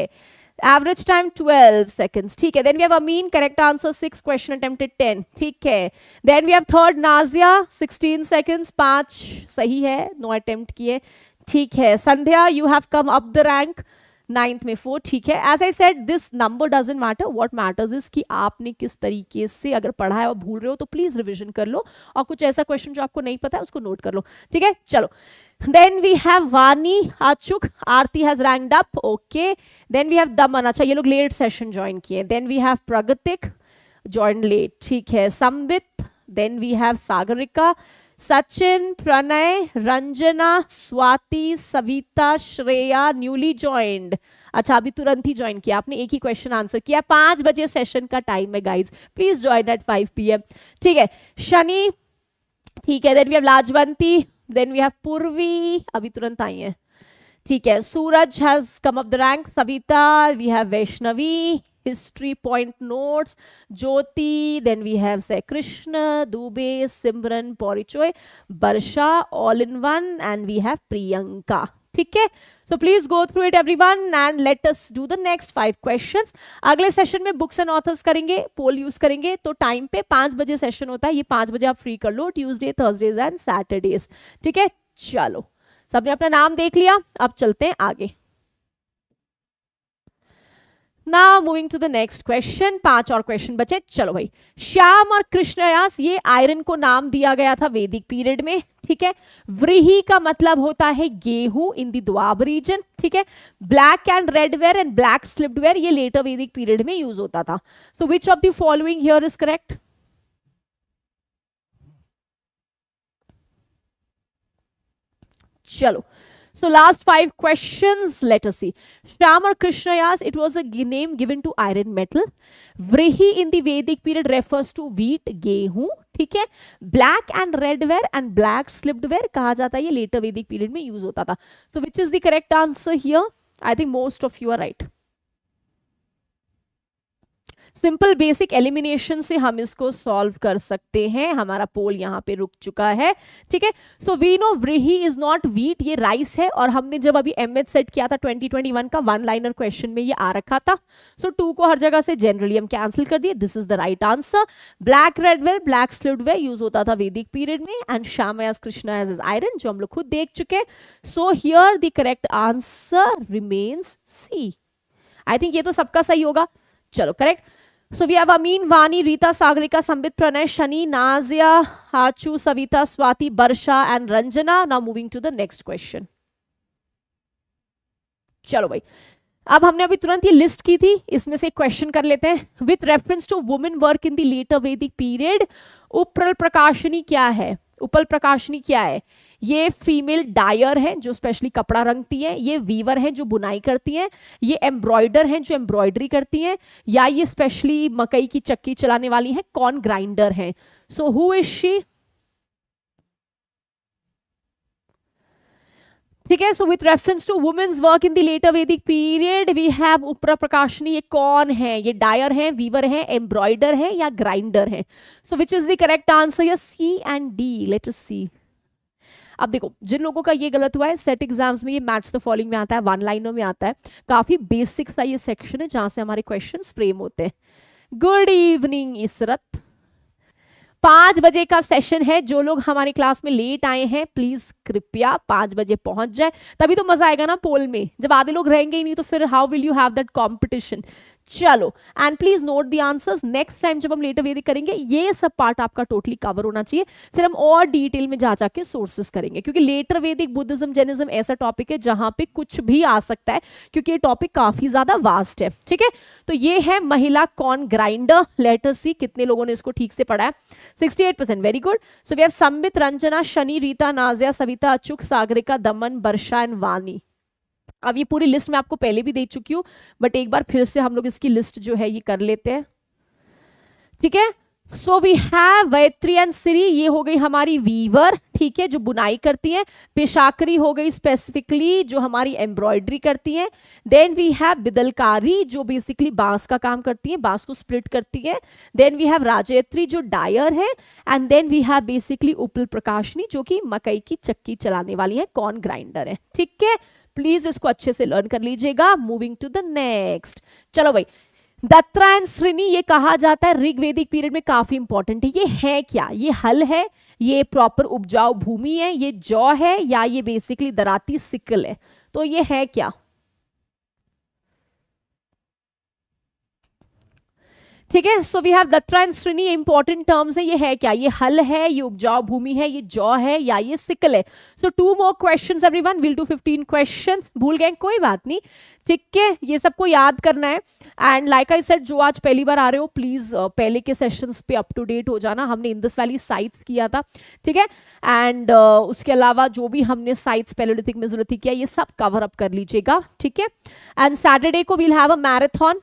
एवरेज टाइम ट्वेल्व seconds ठीक है then we have Amin correct answer six question attempted ten ठीक है then we have third Nazia sixteen seconds पांच सही है नो अटेम्प्ट किए ठीक है Sandhya you have come up the rank ninth में फोर ठीक है as I set this number doesn't matter what matters is कि आपने किस तरीके से अगर पढ़ा है और भूल रहे हो तो प्लीज रिविजन कर लो और कुछ ऐसा क्वेश्चन जो आपको नहीं पता है उसको नोट कर लो ठीक है चलो then we have Vani Achuk Aarti has ranked up okay then we have Daman अच्छा ये लोग लेट सेशन ज्वाइन किए then we have Pragatik join late ठीक है Sambit then we have Sagarika Sachin Pranay Ranjana Swati Savita Shreya newly joined अच्छा अभी तुरंत ही ज्वाइन किया आपने एक ही क्वेश्चन आंसर किया पांच बजे सेशन का टाइम है guys please join at five P M ठीक है शनि ठीक है then we have Lajwanti then we have Purvi अभी तुरंत आई है ठीक है Suraj has come up the rank Savita we have Vaishnavi history point notes, Jyoti, then we have Sai Krishna, Dubey, Simran, Porichoy, Barsha, all in one and we have Priyanka. ठीक है so please go through it every one and let us do the next five question अगले सेशन में बुक्स एंड ऑथर्स करेंगे पोल यूज करेंगे तो टाइम पे पांच बजे सेशन होता है ये पांच बजे आप फ्री कर लो ट्यूजडे थर्सडेज एंड सैटरडेज ठीक है चलो सबने अपना नाम देख लिया अब चलते हैं आगे now moving to the next question पांच और क्वेश्चन बचे चलो भाई श्याम और कृष्णयास ये आयरन को नाम दिया गया था वैदिक पीरियड में ठीक है व्रीही का मतलब होता है गेहूं इन दी दुआब रीजन ठीक है black and red ware and black slipped ware ये लेटर वैदिक पीरियड में यूज होता था so which of the following here is correct चलो So last five questions, let us see. Shyamar Krishna asks, it was a name given to iron metal. Vrihi in the Vedic period refers to wheat, ghee, gehu. Okay? Black and red wear and black slipped wear. Kaha jata hai, later Vedic period mein use hota tha. So which is the correct answer here? I think most of you are right. Simple basic elimination से हम इसको सॉल्व कर सकते हैं हमारा पोल यहाँ पे रुक चुका है ठीक है so we know vrihi is not wheat ये राइस है और हमने जब अभी एम सेट किया था 2021 का वन लाइनर क्वेश्चन में ये आ रखा था सो so, टू को हर जगह से जनरली हम कैंसिल कर दिए this is the right answer black red ware black slipped ware use होता था वेदिक पीरियड में and shyama ayas krishna ayas is iron जो हम लोग खुद देख चुके so here the correct answer remains C I think ये तो सबका सही होगा चलो correct so we have Amin Vani Rita Sagarika Sambit Pranay Shani Nazia हाचू Savita Swati Varsha and Ranjana now moving to the next question चलो भाई अब हमने अभी तुरंत ही लिस्ट की थी इसमें से क्वेश्चन कर लेते हैं with reference to women work in the later Vedic period upala prakshini क्या है उपल प्रकाशनी क्या है ये फीमेल डायर हैं जो स्पेशली कपड़ा रंगती हैं ये वीवर हैं जो बुनाई करती हैं ये एम्ब्रॉयडर हैं जो एम्ब्रॉयडरी करती हैं या ये स्पेशली मकई की चक्की चलाने वाली हैं कॉर्न ग्राइंडर हैं सो हु इज शी ठीक है so with reference to women's work in the later period we have upala prakshini ये कौन है ये डायर है वीवर है एम्ब्रॉयडर है या ग्राइंडर है so which is the correct answer या C and D let us see अब देखो जिन लोगों का ये गलत हुआ है सेट एग्जाम्स में ये मैच द फॉलोइंग में आता है वन लाइनों में आता है काफी बेसिक सा ये सेक्शन है जहां से हमारे क्वेश्चन फ्रेम होते हैं गुड इवनिंग इसरत पांच बजे का सेशन है जो लोग हमारी क्लास में लेट आए हैं प्लीज कृपया पांच बजे पहुंच जाए तभी तो मजा आएगा ना पोल में जब आधे लोग रहेंगे ही नहीं तो फिर how will you have that competition चलो and please note the answers next time जब हम लेटर वेदिक करेंगे ये सब पार्ट आपका टोटली कवर होना चाहिए फिर हम और डिटेल में जा जाके सोर्सेस करेंगे क्योंकि लेटर वेदिक बुद्धिज्म जैनिज्म ऐसा टॉपिक है जहां पे कुछ भी आ सकता है क्योंकि ये टॉपिक काफी ज्यादा वास्ट है ठीक है तो ये है महिला कॉन ग्राइंडर लेटर सी कितने लोगों ने इसको ठीक से पढ़ा है sixty very good so we have Sambit Ranjana Shani Rita Nazia Savita Achuk Sagarika Daman Varsha and वानी अब ये पूरी लिस्ट मैं आपको पहले भी दे चुकी हूँ बट एक बार फिर से हम लोग इसकी लिस्ट जो है ये कर लेते हैं ठीक है सो वी हैव वैत्री एंड सिरी ये हो गई हमारी वीवर ठीक है जो बुनाई करती है पेशाकरी हो गई स्पेसिफिकली जो हमारी एम्ब्रॉयडरी करती है देन वी हैव बिदलकारी जो बेसिकली बांस का काम करती है बांस को स्प्लिट करती है देन वी हैव राजेत्री जो डायर है and then we have basically upala prakshini जो कि मकई की चक्की चलाने वाली है कॉर्न ग्राइंडर है ठीक है प्लीज इसको अच्छे से लर्न कर लीजिएगा मूविंग टू द नेक्स्ट चलो भाई दत्रा एंड श्रीनी ये कहा जाता है ऋग्वेदिक पीरियड में काफी इंपॉर्टेंट है ये है क्या ये हल है ये प्रॉपर उपजाऊ भूमि है ये जौ है या ये बेसिकली दराती सिकल है तो ये है क्या ठीक है so we have datra and श्रीनी इंपॉर्टेंट टर्म्स है ये है क्या ये हल है ये उपजाऊ भूमि है ये जौ है या ये सिकल है so two more question every one will to fifteen question भूल गए कोई बात नहीं ठीक है ये सबको याद करना है एंड लाइक आई सेट जो आज पहली बार आ रहे हो प्लीज uh, पहले के सेशंस पे अप टू डेट हो जाना हमने इंदस वैली साइट्स किया था ठीक है एंड uh, उसके अलावा जो भी हमने साइट्स पैलोलिथिक जरूरत किया ये सब कवर अप कर लीजिएगा ठीक है एंड सैटरडे को वील हैव अ मैराथन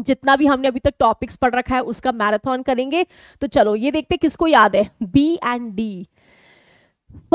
जितना भी हमने अभी तक टॉपिक्स पढ़ रखा है उसका मैराथन करेंगे तो चलो ये देखते किसको याद है B and D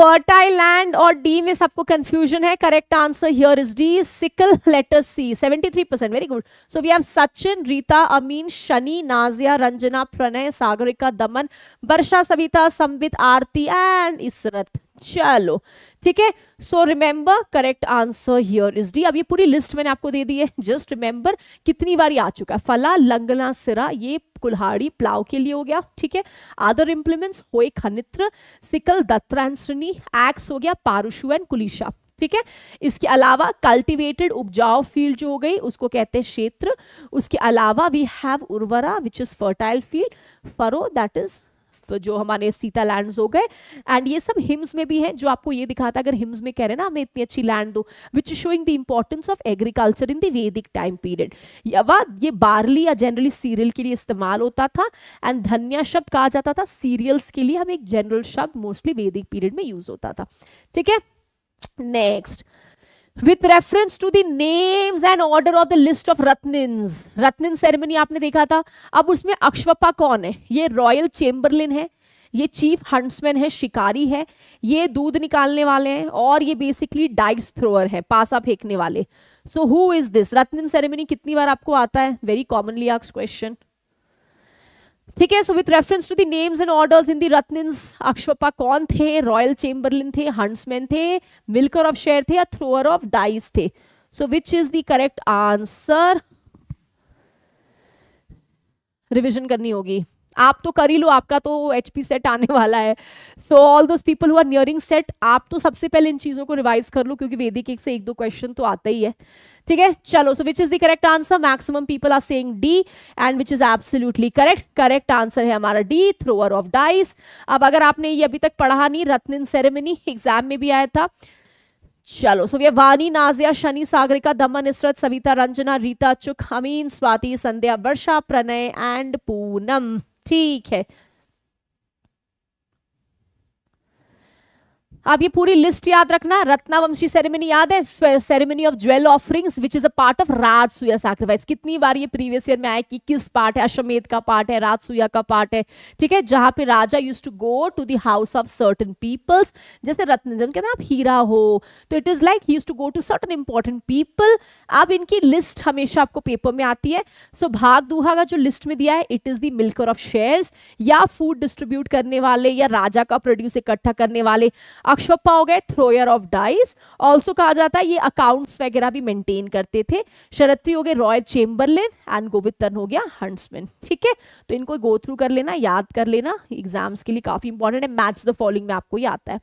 fertile land और डी में सबको कंफ्यूजन है correct answer here is D sickle let's see 73 percent very good so we have Sachin Rita Amin Shani Nazia Ranjana Pranay Sagarika Daman Varsha Savita Sambit Aarti and Israt चलो ठीक है so remember correct answer here is D अब ये पूरी लिस्ट मैंने आपको दे दी है जस्ट रिमेंबर कितनी बार आ चुका है फला लंगला सिरा ये कुल्हाड़ी प्लाव के लिए हो गया ठीक है अदर इम्प्लीमेंट्स होए खनित्र सिकल दत्रांसनी एक्स हो गया पारुशु एंड कुलिशा ठीक है इसके अलावा कल्टीवेटेड उपजाऊ फील्ड जो हो गई उसको कहते हैं क्षेत्र उसके अलावा we have urvara which is fertile field furrow that is तो जो हमारे सीता लैंड हो गए एंड ये सब हिम्स में भी है जो आपको ये दिखाता है अगर हिम्स में कह रहे हैं ना हमें इतनी अच्छी लैंड दो which is showing the importance of agriculture in the time period ये बार्ली या जनरली सीरियल के लिए इस्तेमाल होता था एंड धनिया शब्द कहा जाता था सीरियल्स के लिए हम एक जनरल शब्द मोस्टली वेदिक पीरियड में यूज होता था ठीक है next with reference to the names and order of the list of ratnins ratnin ceremony आपने देखा था अब उसमें अक्षवपा कौन है ये रॉयल चेम्बरलिन है ये चीफ हंट्समैन है शिकारी है ये दूध निकालने वाले हैं और ये बेसिकली डाइस थ्रोअर है पासा फेंकने वाले so who is this ratnin ceremony कितनी बार आपको आता है वेरी कॉमनली आस्क क्वेश्चन ठीक है so with reference to the names and orders in the ratna akshavapa कौन थे रॉयल चेम्बरलिन थे हंड्समैन थे मिल्कर ऑफ शेयर थे या थ्रोअर ऑफ डाइस थे so which is the correct answer revision करनी होगी आप तो कर ही लो आपका तो एच सेट आने वाला है so all those people who are nearing set आप तो सबसे पहले इन चीज़ों को रिवाइज कर लो क्योंकि वेदिक एक से एक दो क्वेश्चन तो आता ही है ठीक है चलो so which is the correct answer maximum people are saying D and which is absolutely correct correct answer है हमारा डी थ्रोअर ऑफ डाइस अब अगर आपने ये अभी तक पढ़ा नहीं रत्न इन सेरेमनी एग्जाम में भी आया था चलो सो ये वानी नाजिया शनि सागरिका दमन इसरत सविता रंजना रीता चुक हमीन स्वाति संध्या वर्षा प्रणय एंड पूनम ठीक है आप ये पूरी लिस्ट याद रखना रत्नावंशी सेरेमनी याद है ceremony of jewel offerings which is a part of Rajasuya sacrifice कितनी बार ये प्रीवियस ईयर में आए कि किस पार्ट है अश्वमेध का पार्ट है राजसूया का पार्ट है ठीक है जहां पे raja use to go to the house of certain peoples जैसे रत्न जन कहते आप हीरा हो तो it is like use to go to certain important people अब इनकी लिस्ट हमेशा आपको पेपर में आती है सो so, भाग दूहा का जो लिस्ट में दिया है it is the milker of share या फूड डिस्ट्रीब्यूट करने वाले या राजा का प्रोड्यूस इकट्ठा करने वाले अक्षपा हो गए थ्रोयर ऑफ डाइस ऑल्सो कहा जाता है ये अकाउंट्स वगैरह भी मेंटेन करते थे शरत्री हो गए रॉयल चेम्बरलिन एंड गोविंदन हो गया हंट्समैन ठीक है तो इनको गो थ्रू कर लेना याद कर लेना एग्जाम्स के लिए काफी इंपॉर्टेंट है मैच द फॉलोइंग में आपको ये आता है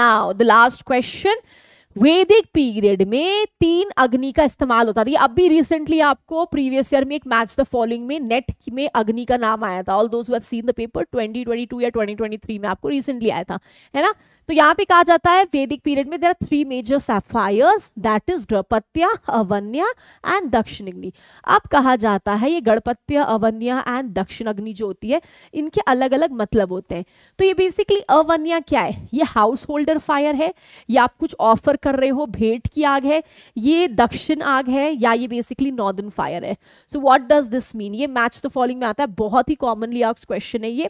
now the last question Vedic period में तीन अग्नि का इस्तेमाल होता था अब भी रिसेंटली आपको प्रीवियस ईयर में एक मैच द फॉलोइंग में नेट में अग्नि का नाम आया था all those have seen the paper 2022 या 2023 में आपको रिसेंटली आया था है ना तो यहाँ पे कहा जाता है वैदिक पीरियड में देर आर थ्री मेजर सेफायर्स that is Garhapatya Ahavaniya and Dakshinagni अब कहा जाता है ये गणपत्या अवन्या एंड दक्षिणग्नि जो होती है इनके अलग अलग मतलब होते हैं तो ये बेसिकली अवन्या क्या है ये हाउस होल्डर फायर है या आप कुछ ऑफर कर रहे हो भेंट की आग है ये दक्षिण आग है या ये बेसिकली नॉर्दर्न फायर है so what does this mean ये मैच द फॉलोइंग में आता है बहुत ही कॉमनली आग क्वेश्चन है ये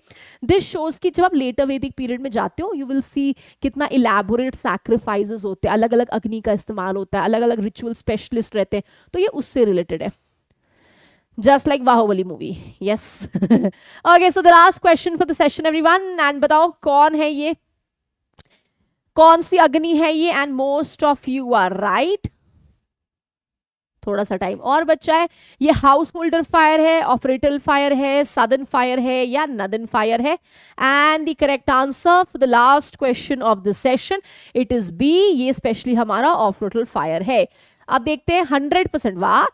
दिस शोज की जब आप लेटर वैदिक पीरियड में जाते हो यू विल सी कितना इलेबोरेट सैक्रिफाइसेस होते हैं अलग अलग अग्नि का इस्तेमाल होता है अलग अलग रिचुअल स्पेशलिस्ट रहते हैं तो ये उससे रिलेटेड है like like movie yes okay so the last question for the session every one and बताओ कौन है ये कौन सी अग्नि है ये and most of you are right थोड़ा सा टाइम और बच्चा है ये हाउस होल्डर फायर है ऑपरेटल फायर है सदन फायर है या नदन फायर है and the correct answer for the last question of the session it is B ये स्पेशली हमारा ऑफरेटल फायर है अब देखते हैं हंड्रेड परसेंट वाह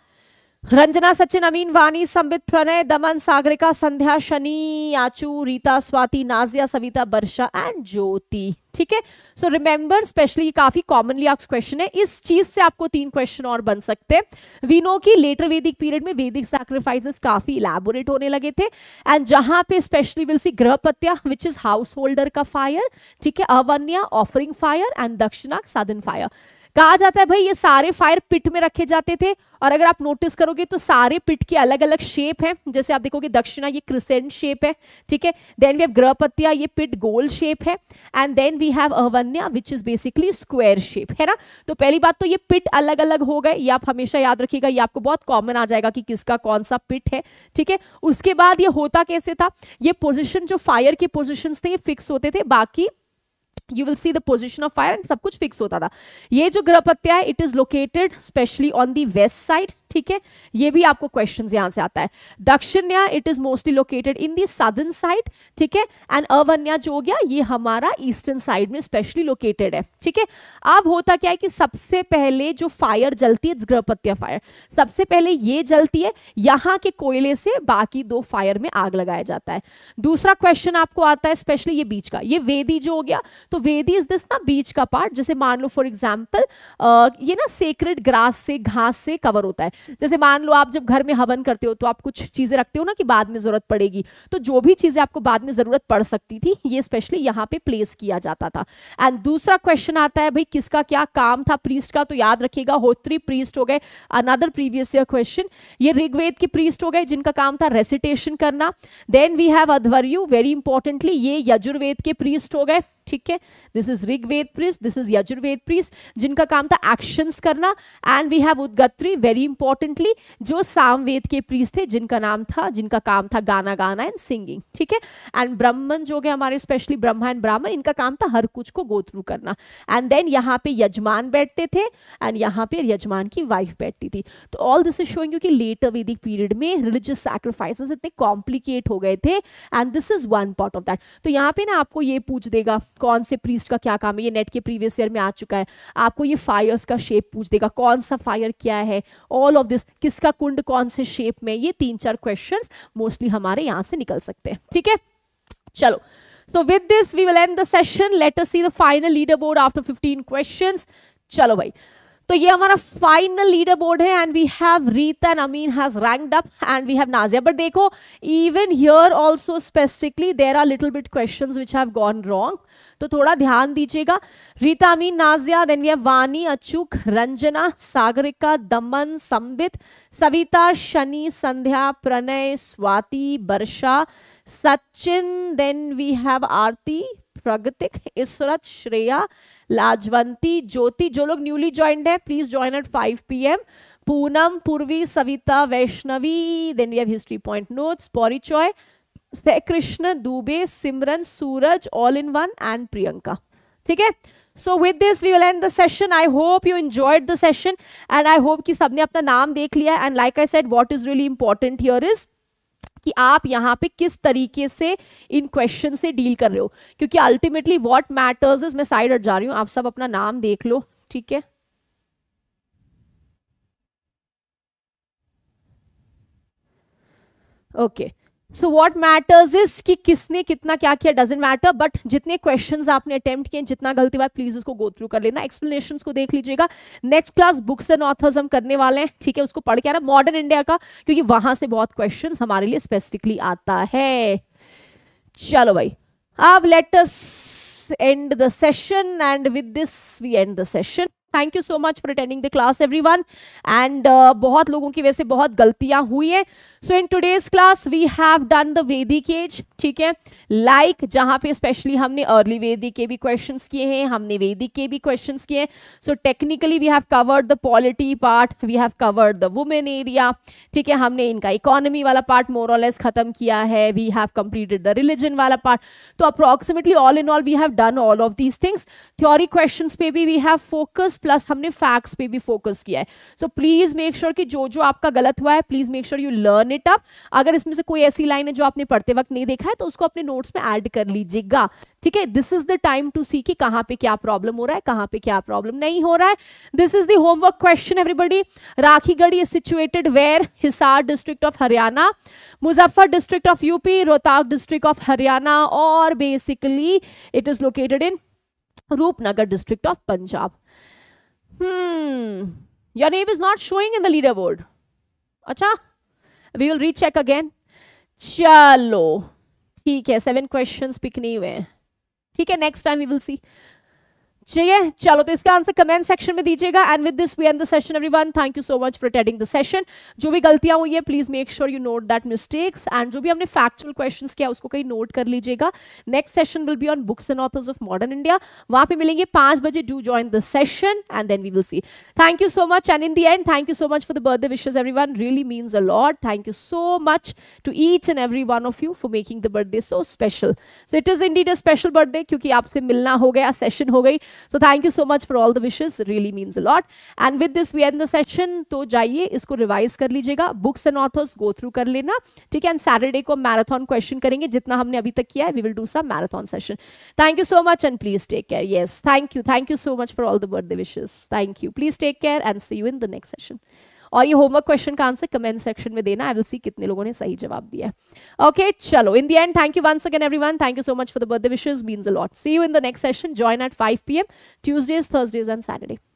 रंजना सचिन अमीन वानी संबित प्रणय दमन सागरिका संध्या शनि आचू रीता स्वाति नाजिया सविता वर्षा एंड ज्योति ठीक है सो रिमेंबर स्पेशली काफी कॉमनली आप क्वेश्चन है इस चीज से आपको तीन क्वेश्चन और बन सकते हैं वीनो की लेटर वेदिक पीरियड में वेदिक सैक्रिफाइसेस काफी इलेबोरेट होने लगे थे एंड जहां पे especially will see Garhapatya which is householder का फायर ठीक है अवन्या ऑफरिंग फायर एंड दक्षिणा साधन फायर कहा जाता है भाई ये सारे फायर पिट में रखे जाते थे और अगर आप नोटिस करोगे तो सारे पिट के अलग अलग शेप हैं जैसे आप देखोगे दक्षिणा ये क्रिसेंट शेप है ठीक है देन वी हैव ग्रहपत्या ये पिट गोल शेप है and then we have Ahavaniya which is basically square shape है ना तो पहली बात तो ये पिट अलग अलग हो गए ये आप हमेशा याद रखिएगा ये आपको बहुत कॉमन आ जाएगा कि किसका कौन सा पिट है ठीक है उसके बाद ये होता कैसे था ये पोजिशन जो फायर के पोजिशन थे ये फिक्स होते थे बाकी you will see the position of fire and सब कुछ फिक्स होता था ये जो गृहपत्या है it is located especially on the west side ठीक है ये भी आपको क्वेश्चन यहां से आता है दक्षिण it is mostly located in the southern side ठीक है एंड अवन्या जो हो गया ये हमारा ईस्टर्न साइड में स्पेशली लोकेटेड है ठीक है अब होता क्या है कि सबसे पहले जो फायर जलती है ग्रहपत्य फायर सबसे पहले ये जलती है यहां के कोयले से बाकी दो फायर में आग लगाया जाता है दूसरा क्वेश्चन आपको आता है स्पेशली ये बीच का ये वेदी जो हो गया तो वेदी इज दिस ना बीच का पार्ट जैसे मान लो फॉर एग्जाम्पल ये ना सेक्रेड ग्रास से घास से कवर होता है जैसे मान लो आप जब घर में हवन करते हो तो आप कुछ चीजें रखते हो ना कि बाद में जरूरत पड़ेगी तो जो भी चीजें आपको बाद में जरूरत पड़ सकती थी ये स्पेशली यहाँ पे प्लेस किया जाता था एंड दूसरा क्वेश्चन आता है भाई किसका क्या काम था प्रीस्ट का तो याद रखिएगा होत्री प्रीस्ट हो गए अनदर प्रीवियस ईयर क्वेश्चन ये ऋग्वेद के प्रीस्ट हो गए जिनका काम था रेसिटेशन करना then we have you very importantly ये यजुर्वेद के प्रीस्ट हो गए ठीक है this is Rigveda priest this is Yajurveda priest जिनका काम था एक्शंस करना and we have Udgatri very importantly जो सामवेद के प्रीस थे जिनका नाम था जिनका काम था गाना गाना एंड सिंगिंग ठीक है एंड ब्राह्मण जो गए हमारे स्पेशली ब्रह्मा एंड ब्राह्मण इनका काम था हर कुछ को गो थ्रू करना एंड देन यहाँ पे यजमान बैठते थे एंड यहाँ पे यजमान की वाइफ बैठती थी तो ऑल दिस इज शोइंग क्योंकि लेटर वेदिक पीरियड में रिलीजियस सेक्रीफाइस इतने कॉम्प्लीकेट हो गए थे and this is one part of that तो यहाँ पे ना आपको ये पूछ देगा कौन से प्रीस्ट का क्या काम है ये नेट के प्रीवियस ईयर में आ चुका है आपको ये फायर्स का शेप पूछ देगा कौन सा फायर क्या है ऑल ऑफ दिस किसका कुंड कौन से शेप में ये तीन चार क्वेश्चन मोस्टली हमारे यहाँ से निकल सकते हैं ठीक है चलो so with this we will end the session let see the final leaderboard after 15 questions चलो भाई तो ये हमारा फाइनल लीडर बोर्ड है and we have Rita and Amin has ranked up and we have Nazia but देखो even here also specifically there are little bit question which have gone wrong तो थोड़ा ध्यान दीजिएगा Rita Amin Nazia then we have Vani Achuk Ranjana Sagarika Daman Sambit Savita Shani Sandhya Pranay Swati Varsha Sachin then we have Aarti Pragatik Israt Shreya Lajwanti Jyoti जो लोग न्यूली ज्वाइंड है please join at 5 M Poonam Purvi Savita Vaishnavi then we have history point notes Porichoy Krishna Dubey Simran Suraj all in one and Priyanka ठीक है so with this we will end the session I hope you enjoyed the session and I hope कि सबने अपना नाम देख लिया and like I said what is really important here is कि आप यहाँ पे किस तरीके से इन क्वेश्चन से डील कर रहे हो क्योंकि अल्टीमेटली वॉट मैटर्स इज मैं साइड हट जा रही हूँ आप सब अपना नाम देख लो ठीक है okay okay. So what matters is कि किसने कितना क्या किया डजेंट मैटर बट जितने क्वेश्चन आपने अटेम्प्ट किए जितना गलती हुआ प्लीज उसको गो थ्रू कर लेना एक्सप्लेनेशन को देख लीजिएगा next class books and authors हम करने वाले हैं ठीक है उसको पढ़ के आना मॉडर्न इंडिया का क्योंकि वहां से बहुत क्वेश्चन हमारे लिए स्पेसिफिकली आता है चलो भाई अब let's end the session and with this we end the session thank you so much for attending the class every one and बहुत लोगों की वैसे बहुत गलतियां हुई हैं so in today's class we have done the Vedic age ठीक है लाइक like, जहां पे स्पेशली हमने अर्ली वेदिक के भी क्वेश्चन किए हैं हमने वेदिक के भी क्वेश्चन किए हैं so technically we have covered the polity part we have covered the women area ठीक है हमने इनका इकोनॉमी वाला पार्ट मोरलेस खत्म किया है we have completed the religion वाला पार्ट तो approximately all in all we have done all of these things theory question पे भी वी हैव फोकस्ड प्लस हमने फैक्ट्स पे भी फोकस किया है सो प्लीज मेक श्योर कि जो जो आपका गलत हुआ है please make sure you learn it up अगर इसमें से कोई ऐसी लाइन है जो आपने पढ़ते वक्त नहीं देखा है तो उसको अपने नोट्स में ऐड कर लीजिएगा ठीक है this is the time to see कि कहां पे क्या प्रॉब्लम हो रहा है कहां पे क्या प्रॉब्लम नहीं हो रहा है this is the homework question everybody Rakhigarhi is situated where Hisar district of Haryana Muzaffar district of UP Rohtas district of Haryana और basically it is located in Rupnagar district of Punjab Hmm. Your name is not showing in the leaderboard. Acha? We will recheck again. Chalo. ठीक है सेवन क्वेश्चन पिक नहीं हुए ठीक है next time we will see ठीक है चलो तो इसका आंसर कमेंट सेक्शन में दीजिएगा and with this we end the session everyone thank you so much for attending the session जो भी गलतियां हुई है please make sure you note that mistakes and जो भी हमने फैक्चुअल क्वेश्चन किया उसको कहीं नोट कर लीजिएगा next session will be on books and authors of modern India वहां पर मिलेंगे पांच बजे do join the session and then we will see thank you so much and in the end thank you so much for the birthday wishes everyone really means a lot thank you so much to each and every one of you for making the birthday so special so it is indeed a special birthday क्योंकि आपसे मिलना हो गया सेशन हो गई so thank you so much for all the wishes really means a lot and with this we end the session तो जाइए इसको रिवाइज कर लीजिएगा books and authors go through कर लेना ठीक है एंड सैटरडे को मैराथन क्वेश्चन करेंगे जितना हमने अभी तक किया है we will do some marathon session thank you so much and please take care yes thank you thank you so much for all the birth the wishes thank you please take care and see you in the next session और ये होमवर्क क्वेश्चन का आंसर कमेंट सेक्शन में देना आई विल सी कितने लोगों ने सही जवाब दिया है ओके चलो in the end thank you once again everyone thank you so much for the birthday wishes means a lot see you in the next session join at 5 PM Tuesdays Thursdays and Saturday